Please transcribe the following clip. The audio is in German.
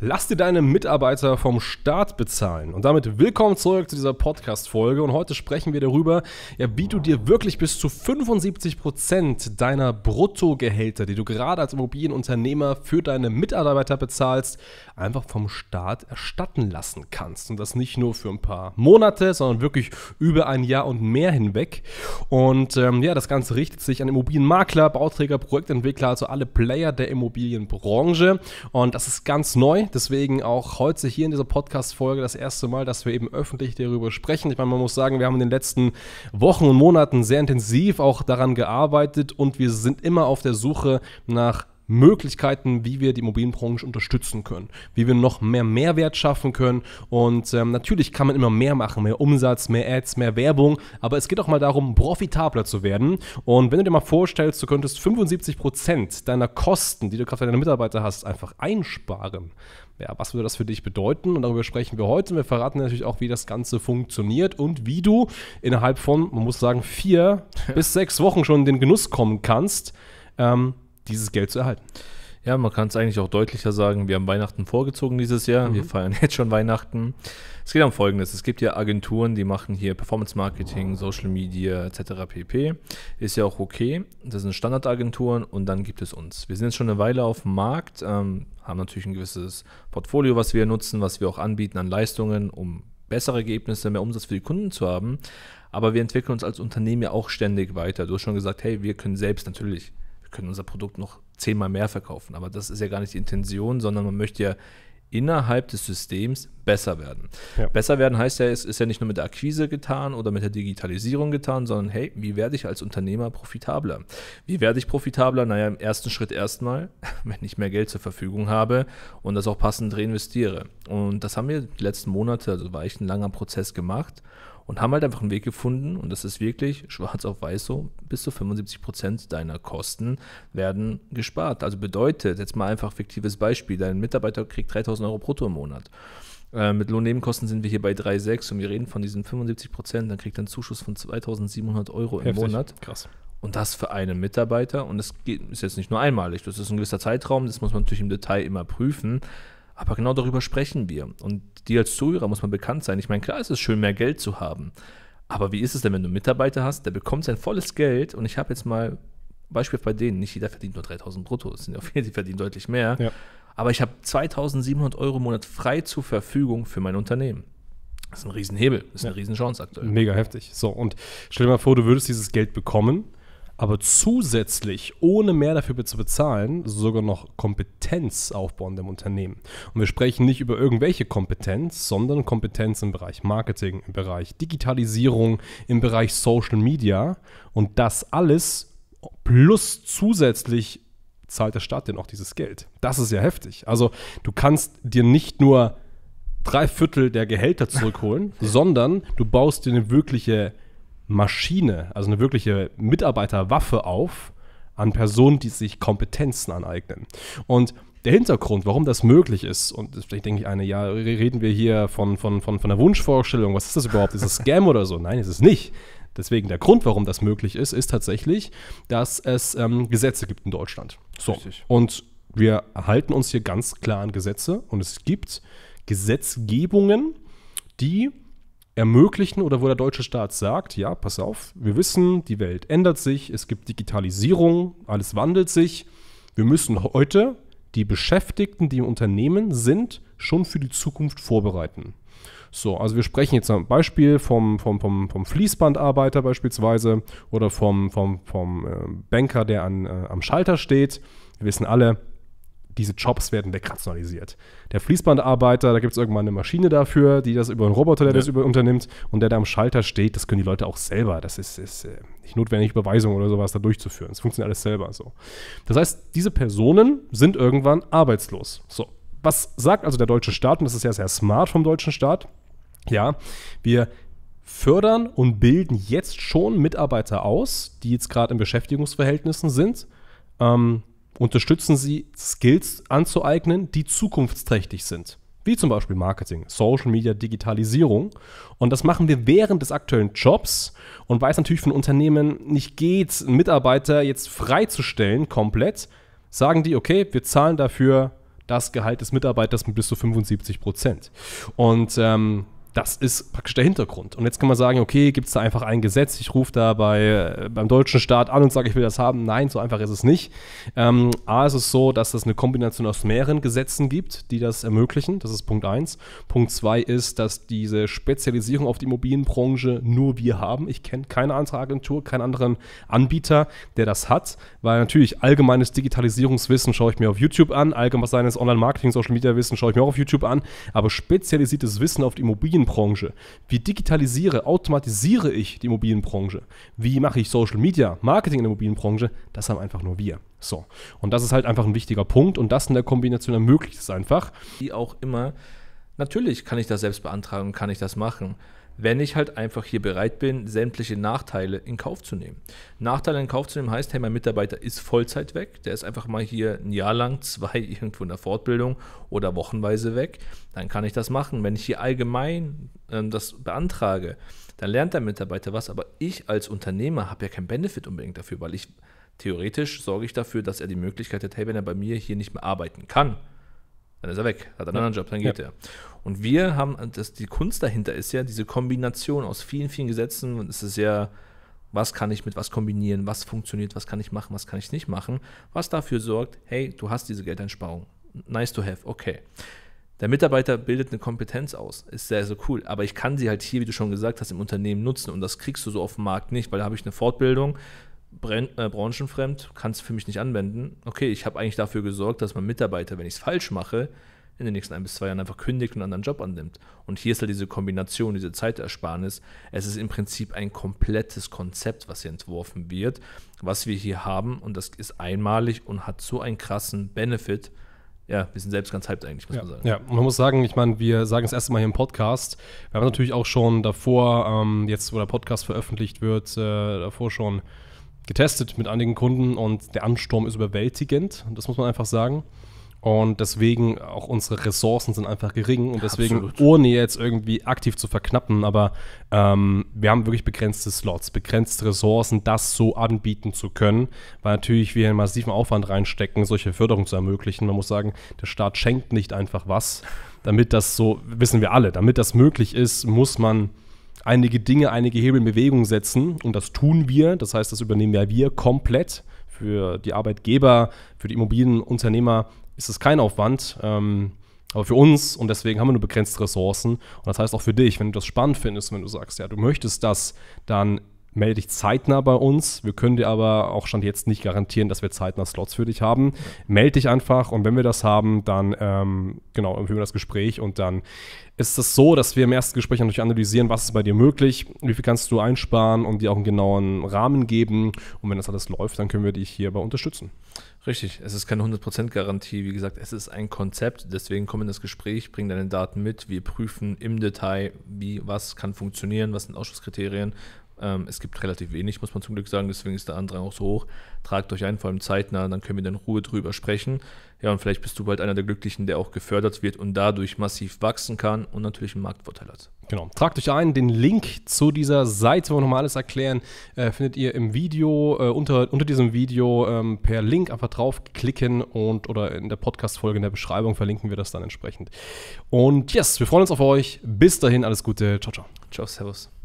Lass dir deine Mitarbeiter vom Staat bezahlen. Und damit willkommen zurück zu dieser Podcast-Folge. Und heute sprechen wir darüber, ja, wie du dir wirklich bis zu 75% Prozent deiner Bruttogehälter, die du gerade als Immobilienunternehmer für deine Mitarbeiter bezahlst, einfach vom Staat erstatten lassen kannst. Und das nicht nur für ein paar Monate, sondern wirklich über ein Jahr und mehr hinweg. Und ähm, ja, das Ganze richtet sich an Immobilienmakler, Bauträger, Projektentwickler, also alle Player der Immobilienbranche. Und das ist ganz neu. Deswegen auch heute hier in dieser Podcast-Folge das erste Mal, dass wir eben öffentlich darüber sprechen. Ich meine, man muss sagen, wir haben in den letzten Wochen und Monaten sehr intensiv auch daran gearbeitet und wir sind immer auf der Suche nach Möglichkeiten, wie wir die Immobilienbranche unterstützen können, wie wir noch mehr Mehrwert schaffen können. Und ähm, natürlich kann man immer mehr machen, mehr Umsatz, mehr Ads, mehr Werbung, aber es geht auch mal darum, profitabler zu werden. Und wenn du dir mal vorstellst, du könntest 75% deiner Kosten, die du gerade für deine Mitarbeiter hast, einfach einsparen. Ja, was würde das für dich bedeuten? Und darüber sprechen wir heute. Wir verraten natürlich auch, wie das Ganze funktioniert und wie du innerhalb von, man muss sagen, vier bis sechs Wochen schon in den Genuss kommen kannst, ähm, dieses Geld zu erhalten. Ja, man kann es eigentlich auch deutlicher sagen, wir haben Weihnachten vorgezogen dieses Jahr, mhm. wir feiern jetzt schon Weihnachten. Es geht um Folgendes, es gibt ja Agenturen, die machen hier Performance Marketing, Social Media etc. pp. Ist ja auch okay, das sind Standardagenturen und dann gibt es uns. Wir sind jetzt schon eine Weile auf dem Markt, ähm, haben natürlich ein gewisses Portfolio, was wir nutzen, was wir auch anbieten an Leistungen, um bessere Ergebnisse, mehr Umsatz für die Kunden zu haben. Aber wir entwickeln uns als Unternehmen ja auch ständig weiter. Du hast schon gesagt, hey, wir können selbst natürlich wir können unser Produkt noch zehnmal mehr verkaufen. Aber das ist ja gar nicht die Intention, sondern man möchte ja innerhalb des Systems besser werden. Ja. Besser werden heißt ja, es ist ja nicht nur mit der Akquise getan oder mit der Digitalisierung getan, sondern hey, wie werde ich als Unternehmer profitabler? Wie werde ich profitabler? Naja, im ersten Schritt erstmal, wenn ich mehr Geld zur Verfügung habe und das auch passend reinvestiere. Und das haben wir die letzten Monate, also war ich ein langer Prozess gemacht und haben halt einfach einen Weg gefunden und das ist wirklich schwarz auf weiß so, bis zu 75 Prozent deiner Kosten werden gespart. Also bedeutet, jetzt mal einfach fiktives Beispiel, dein Mitarbeiter kriegt 3000 Euro brutto im Monat. Äh, mit Lohnnebenkosten sind wir hier bei 3,6 und wir reden von diesen 75 Prozent, dann kriegt er einen Zuschuss von 2700 Euro im Heftig. Monat. Krass. Und das für einen Mitarbeiter. Und das ist jetzt nicht nur einmalig. Das ist ein gewisser Zeitraum. Das muss man natürlich im Detail immer prüfen. Aber genau darüber sprechen wir. Und Dir als Zuhörer muss man bekannt sein. Ich meine, klar ist es schön, mehr Geld zu haben. Aber wie ist es denn, wenn du einen Mitarbeiter hast, der bekommt sein volles Geld und ich habe jetzt mal Beispiel bei denen, nicht jeder verdient nur 3000 brutto, es sind ja viele, die verdienen deutlich mehr. Ja. Aber ich habe 2700 Euro im Monat frei zur Verfügung für mein Unternehmen. Das ist ein Riesenhebel, das ist ja. eine Riesenchance aktuell. Mega heftig. So, und stell dir mal vor, du würdest dieses Geld bekommen aber zusätzlich, ohne mehr dafür zu bezahlen, sogar noch Kompetenz aufbauen im Unternehmen. Und wir sprechen nicht über irgendwelche Kompetenz, sondern Kompetenz im Bereich Marketing, im Bereich Digitalisierung, im Bereich Social Media und das alles plus zusätzlich zahlt der Staat dir noch dieses Geld. Das ist ja heftig. Also du kannst dir nicht nur drei Viertel der Gehälter zurückholen, sondern du baust dir eine wirkliche Maschine, also eine wirkliche Mitarbeiterwaffe auf an Personen, die sich Kompetenzen aneignen. Und der Hintergrund, warum das möglich ist, und vielleicht denke ich eine, ja, reden wir hier von, von, von, von einer Wunschvorstellung, was ist das überhaupt? Ist das Scam oder so? Nein, ist es nicht. Deswegen der Grund, warum das möglich ist, ist tatsächlich, dass es ähm, Gesetze gibt in Deutschland. So. Richtig. Und wir halten uns hier ganz klar an Gesetze und es gibt Gesetzgebungen, die ermöglichen oder wo der deutsche Staat sagt, ja, pass auf, wir wissen, die Welt ändert sich, es gibt Digitalisierung, alles wandelt sich. Wir müssen heute die Beschäftigten, die im Unternehmen sind, schon für die Zukunft vorbereiten. So, also wir sprechen jetzt am Beispiel vom, vom, vom, vom Fließbandarbeiter beispielsweise oder vom, vom, vom äh, Banker, der an, äh, am Schalter steht. Wir wissen alle, diese Jobs werden dekrationalisiert. Der Fließbandarbeiter, da gibt es irgendwann eine Maschine dafür, die das über einen Roboter, der ja. das über, unternimmt und der da am Schalter steht, das können die Leute auch selber. Das ist, ist äh, nicht notwendig, Beweisung oder sowas da durchzuführen. Es funktioniert alles selber so. Das heißt, diese Personen sind irgendwann arbeitslos. So. Was sagt also der deutsche Staat? Und das ist ja sehr smart vom deutschen Staat. Ja, wir fördern und bilden jetzt schon Mitarbeiter aus, die jetzt gerade in Beschäftigungsverhältnissen sind. Ähm, unterstützen sie, Skills anzueignen, die zukunftsträchtig sind. Wie zum Beispiel Marketing, Social Media, Digitalisierung. Und das machen wir während des aktuellen Jobs und weil es natürlich von Unternehmen nicht geht, einen Mitarbeiter jetzt freizustellen komplett, sagen die, okay, wir zahlen dafür das Gehalt des Mitarbeiters mit bis zu 75 Prozent. Und ähm, das ist praktisch der Hintergrund. Und jetzt kann man sagen, okay, gibt es da einfach ein Gesetz, ich rufe da bei, äh, beim deutschen Staat an und sage, ich will das haben. Nein, so einfach ist es nicht. Ähm, A, ist es so, dass es eine Kombination aus mehreren Gesetzen gibt, die das ermöglichen. Das ist Punkt 1. Punkt 2 ist, dass diese Spezialisierung auf die Immobilienbranche nur wir haben. Ich kenne keine andere Agentur, keinen anderen Anbieter, der das hat, weil natürlich allgemeines Digitalisierungswissen schaue ich mir auf YouTube an, allgemeines Online-Marketing, Social-Media-Wissen schaue ich mir auch auf YouTube an, aber spezialisiertes Wissen auf die Immobilienbranche, Immobilienbranche? Wie digitalisiere, automatisiere ich die Immobilienbranche? Wie mache ich Social Media, Marketing in der Immobilienbranche? Das haben einfach nur wir. So. Und das ist halt einfach ein wichtiger Punkt und das in der Kombination ermöglicht es einfach. Wie auch immer, natürlich kann ich das selbst beantragen, kann ich das machen wenn ich halt einfach hier bereit bin, sämtliche Nachteile in Kauf zu nehmen. Nachteile in Kauf zu nehmen heißt, hey, mein Mitarbeiter ist Vollzeit weg, der ist einfach mal hier ein Jahr lang, zwei irgendwo in der Fortbildung oder wochenweise weg, dann kann ich das machen. Wenn ich hier allgemein äh, das beantrage, dann lernt der Mitarbeiter was, aber ich als Unternehmer habe ja keinen Benefit unbedingt dafür, weil ich theoretisch sorge ich dafür, dass er die Möglichkeit hat, hey, wenn er bei mir hier nicht mehr arbeiten kann, dann ist er weg, hat einen ja. anderen Job, dann geht ja. er. Und wir haben, das, die Kunst dahinter ist ja diese Kombination aus vielen, vielen Gesetzen. Und es ist ja, was kann ich mit was kombinieren, was funktioniert, was kann ich machen, was kann ich nicht machen, was dafür sorgt, hey, du hast diese Geldeinsparung. Nice to have, okay. Der Mitarbeiter bildet eine Kompetenz aus, ist sehr, sehr cool, aber ich kann sie halt hier, wie du schon gesagt hast, im Unternehmen nutzen und das kriegst du so auf dem Markt nicht, weil da habe ich eine Fortbildung, bren, äh, branchenfremd, kannst du für mich nicht anwenden. Okay, ich habe eigentlich dafür gesorgt, dass mein Mitarbeiter, wenn ich es falsch mache, in den nächsten ein bis zwei Jahren einfach kündigt und einen anderen Job annimmt. Und hier ist halt diese Kombination, diese Zeitersparnis. Es ist im Prinzip ein komplettes Konzept, was hier entworfen wird, was wir hier haben. Und das ist einmalig und hat so einen krassen Benefit. Ja, wir sind selbst ganz hyped eigentlich, muss ja, man sagen. Ja, man muss sagen, ich meine, wir sagen das erste Mal hier im Podcast. Wir haben natürlich auch schon davor, ähm, jetzt wo der Podcast veröffentlicht wird, äh, davor schon getestet mit einigen Kunden und der Ansturm ist überwältigend, das muss man einfach sagen. Und deswegen auch unsere Ressourcen sind einfach gering und deswegen Absolut. ohne jetzt irgendwie aktiv zu verknappen, aber ähm, wir haben wirklich begrenzte Slots, begrenzte Ressourcen, das so anbieten zu können, weil natürlich wir einen massiven Aufwand reinstecken, solche Förderung zu ermöglichen. Man muss sagen, der Staat schenkt nicht einfach was, damit das so, wissen wir alle, damit das möglich ist, muss man einige Dinge, einige Hebel in Bewegung setzen. Und das tun wir. Das heißt, das übernehmen ja wir komplett. Für die Arbeitgeber, für die Immobilienunternehmer ist es kein Aufwand. Ähm, aber für uns, und deswegen haben wir nur begrenzte Ressourcen, und das heißt auch für dich, wenn du das spannend findest, wenn du sagst, ja, du möchtest das, dann melde dich zeitnah bei uns. Wir können dir aber auch schon jetzt nicht garantieren, dass wir zeitnah Slots für dich haben. Melde dich einfach und wenn wir das haben, dann ähm, genau, führen wir das Gespräch und dann ist es so, dass wir im ersten Gespräch natürlich analysieren, was ist bei dir möglich, wie viel kannst du einsparen und dir auch einen genauen Rahmen geben. Und wenn das alles läuft, dann können wir dich hierbei unterstützen. Richtig, es ist keine 100% Garantie. Wie gesagt, es ist ein Konzept. Deswegen komm in das Gespräch, bring deine Daten mit. Wir prüfen im Detail, wie was kann funktionieren, was sind Ausschusskriterien, ähm, es gibt relativ wenig, muss man zum Glück sagen, deswegen ist der Andrang auch so hoch. Tragt euch ein, vor allem zeitnah, dann können wir in Ruhe drüber sprechen. Ja, und vielleicht bist du bald einer der Glücklichen, der auch gefördert wird und dadurch massiv wachsen kann und natürlich einen Marktvorteil hat. Genau. Tragt euch ein. Den Link zu dieser Seite, wo wir nochmal alles erklären, äh, findet ihr im Video, äh, unter, unter diesem Video ähm, per Link einfach draufklicken und oder in der Podcast-Folge in der Beschreibung verlinken wir das dann entsprechend. Und yes, wir freuen uns auf euch. Bis dahin, alles Gute. Ciao, ciao. Ciao, servus.